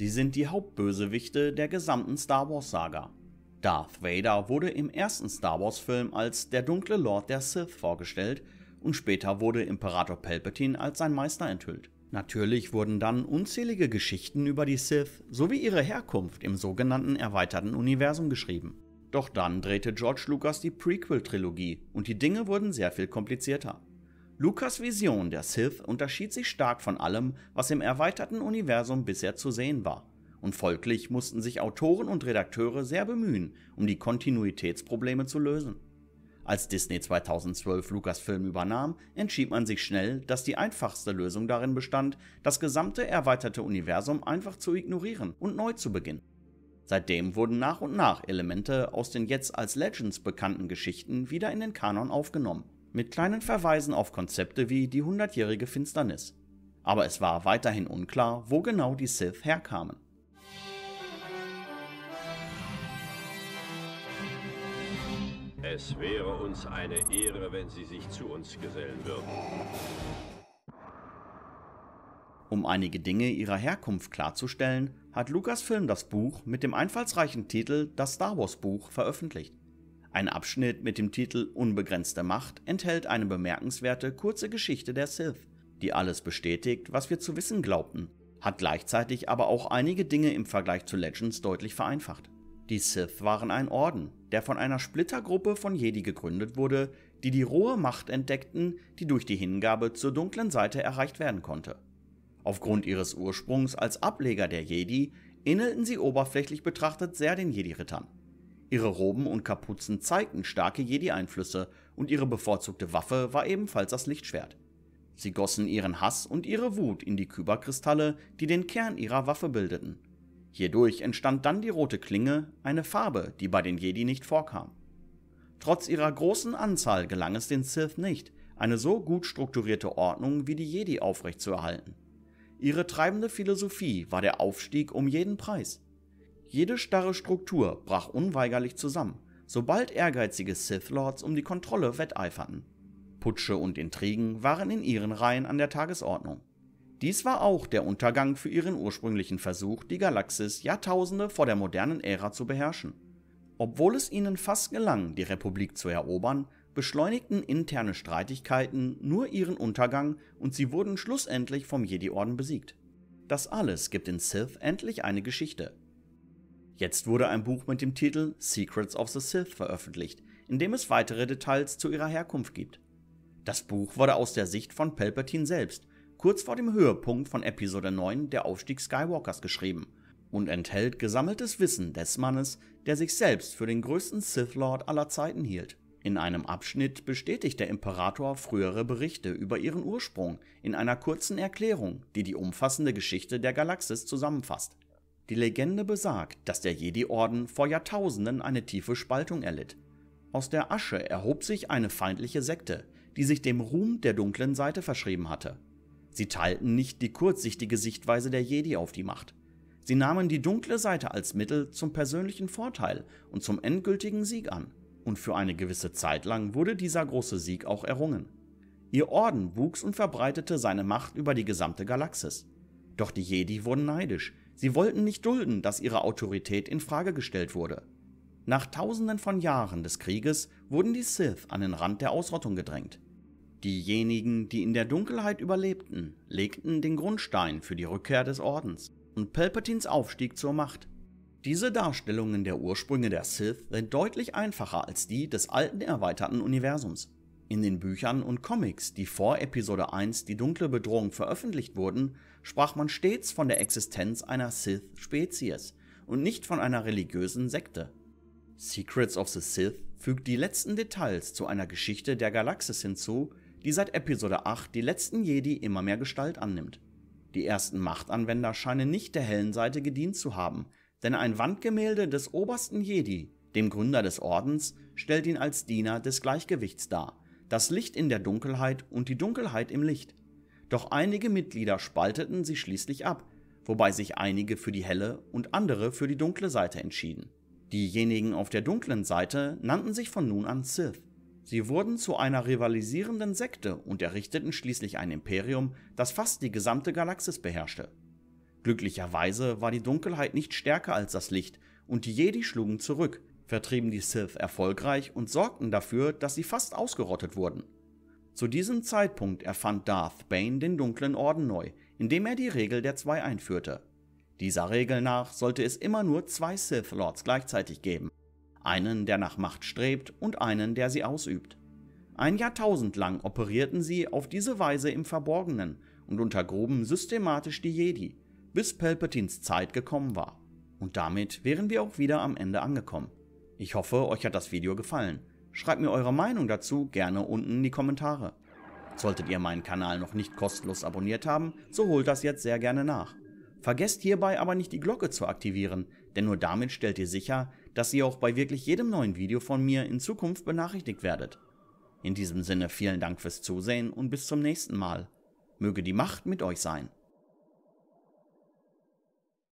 Sie sind die Hauptbösewichte der gesamten Star Wars-Saga. Darth Vader wurde im ersten Star Wars-Film als der dunkle Lord der Sith vorgestellt und später wurde Imperator Palpatine als sein Meister enthüllt. Natürlich wurden dann unzählige Geschichten über die Sith sowie ihre Herkunft im sogenannten erweiterten Universum geschrieben. Doch dann drehte George Lucas die Prequel-Trilogie und die Dinge wurden sehr viel komplizierter. Lukas Vision der Sith unterschied sich stark von allem, was im erweiterten Universum bisher zu sehen war, und folglich mussten sich Autoren und Redakteure sehr bemühen, um die Kontinuitätsprobleme zu lösen. Als Disney 2012 Lucasfilm übernahm, entschied man sich schnell, dass die einfachste Lösung darin bestand, das gesamte erweiterte Universum einfach zu ignorieren und neu zu beginnen. Seitdem wurden nach und nach Elemente aus den jetzt als Legends bekannten Geschichten wieder in den Kanon aufgenommen mit kleinen Verweisen auf Konzepte wie die hundertjährige Finsternis. Aber es war weiterhin unklar, wo genau die Sith herkamen. Es wäre uns eine Ehre, wenn Sie sich zu uns gesellen würden. Um einige Dinge ihrer Herkunft klarzustellen, hat Lucasfilm das Buch mit dem einfallsreichen Titel Das Star Wars Buch veröffentlicht. Ein Abschnitt mit dem Titel Unbegrenzte Macht enthält eine bemerkenswerte kurze Geschichte der Sith, die alles bestätigt, was wir zu wissen glaubten, hat gleichzeitig aber auch einige Dinge im Vergleich zu Legends deutlich vereinfacht. Die Sith waren ein Orden, der von einer Splittergruppe von Jedi gegründet wurde, die die rohe Macht entdeckten, die durch die Hingabe zur dunklen Seite erreicht werden konnte. Aufgrund ihres Ursprungs als Ableger der Jedi ähnelten sie oberflächlich betrachtet sehr den Jedi-Rittern. Ihre Roben und Kapuzen zeigten starke Jedi-Einflüsse und ihre bevorzugte Waffe war ebenfalls das Lichtschwert. Sie gossen ihren Hass und ihre Wut in die Kyberkristalle, die den Kern ihrer Waffe bildeten. Hierdurch entstand dann die rote Klinge, eine Farbe, die bei den Jedi nicht vorkam. Trotz ihrer großen Anzahl gelang es den Sith nicht, eine so gut strukturierte Ordnung wie die Jedi aufrechtzuerhalten. Ihre treibende Philosophie war der Aufstieg um jeden Preis. Jede starre Struktur brach unweigerlich zusammen, sobald ehrgeizige Sith Lords um die Kontrolle wetteiferten. Putsche und Intrigen waren in ihren Reihen an der Tagesordnung. Dies war auch der Untergang für ihren ursprünglichen Versuch, die Galaxis Jahrtausende vor der modernen Ära zu beherrschen. Obwohl es ihnen fast gelang, die Republik zu erobern, beschleunigten interne Streitigkeiten nur ihren Untergang und sie wurden schlussendlich vom Jedi-Orden besiegt. Das alles gibt den Sith endlich eine Geschichte, Jetzt wurde ein Buch mit dem Titel Secrets of the Sith veröffentlicht, in dem es weitere Details zu ihrer Herkunft gibt. Das Buch wurde aus der Sicht von Palpatine selbst, kurz vor dem Höhepunkt von Episode 9 der Aufstieg Skywalkers geschrieben und enthält gesammeltes Wissen des Mannes, der sich selbst für den größten Sith Lord aller Zeiten hielt. In einem Abschnitt bestätigt der Imperator frühere Berichte über ihren Ursprung in einer kurzen Erklärung, die die umfassende Geschichte der Galaxis zusammenfasst. Die Legende besagt, dass der Jedi-Orden vor Jahrtausenden eine tiefe Spaltung erlitt. Aus der Asche erhob sich eine feindliche Sekte, die sich dem Ruhm der dunklen Seite verschrieben hatte. Sie teilten nicht die kurzsichtige Sichtweise der Jedi auf die Macht. Sie nahmen die dunkle Seite als Mittel zum persönlichen Vorteil und zum endgültigen Sieg an. Und für eine gewisse Zeit lang wurde dieser große Sieg auch errungen. Ihr Orden wuchs und verbreitete seine Macht über die gesamte Galaxis. Doch die Jedi wurden neidisch, Sie wollten nicht dulden, dass ihre Autorität in Frage gestellt wurde. Nach tausenden von Jahren des Krieges wurden die Sith an den Rand der Ausrottung gedrängt. Diejenigen, die in der Dunkelheit überlebten, legten den Grundstein für die Rückkehr des Ordens und Palpatines Aufstieg zur Macht. Diese Darstellungen der Ursprünge der Sith sind deutlich einfacher als die des alten erweiterten Universums. In den Büchern und Comics, die vor Episode 1 Die dunkle Bedrohung veröffentlicht wurden, sprach man stets von der Existenz einer Sith-Spezies und nicht von einer religiösen Sekte. Secrets of the Sith fügt die letzten Details zu einer Geschichte der Galaxis hinzu, die seit Episode 8 die letzten Jedi immer mehr Gestalt annimmt. Die ersten Machtanwender scheinen nicht der hellen Seite gedient zu haben, denn ein Wandgemälde des obersten Jedi, dem Gründer des Ordens, stellt ihn als Diener des Gleichgewichts dar das Licht in der Dunkelheit und die Dunkelheit im Licht. Doch einige Mitglieder spalteten sich schließlich ab, wobei sich einige für die helle und andere für die dunkle Seite entschieden. Diejenigen auf der dunklen Seite nannten sich von nun an Sith. Sie wurden zu einer rivalisierenden Sekte und errichteten schließlich ein Imperium, das fast die gesamte Galaxis beherrschte. Glücklicherweise war die Dunkelheit nicht stärker als das Licht und die Jedi schlugen zurück, vertrieben die Sith erfolgreich und sorgten dafür, dass sie fast ausgerottet wurden. Zu diesem Zeitpunkt erfand Darth Bane den dunklen Orden neu, indem er die Regel der zwei einführte. Dieser Regel nach sollte es immer nur zwei Sith Lords gleichzeitig geben, einen, der nach Macht strebt und einen, der sie ausübt. Ein Jahrtausend lang operierten sie auf diese Weise im Verborgenen und untergruben systematisch die Jedi, bis Palpatines Zeit gekommen war. Und damit wären wir auch wieder am Ende angekommen. Ich hoffe, euch hat das Video gefallen. Schreibt mir eure Meinung dazu gerne unten in die Kommentare. Solltet ihr meinen Kanal noch nicht kostenlos abonniert haben, so holt das jetzt sehr gerne nach. Vergesst hierbei aber nicht die Glocke zu aktivieren, denn nur damit stellt ihr sicher, dass ihr auch bei wirklich jedem neuen Video von mir in Zukunft benachrichtigt werdet. In diesem Sinne vielen Dank fürs Zusehen und bis zum nächsten Mal. Möge die Macht mit euch sein.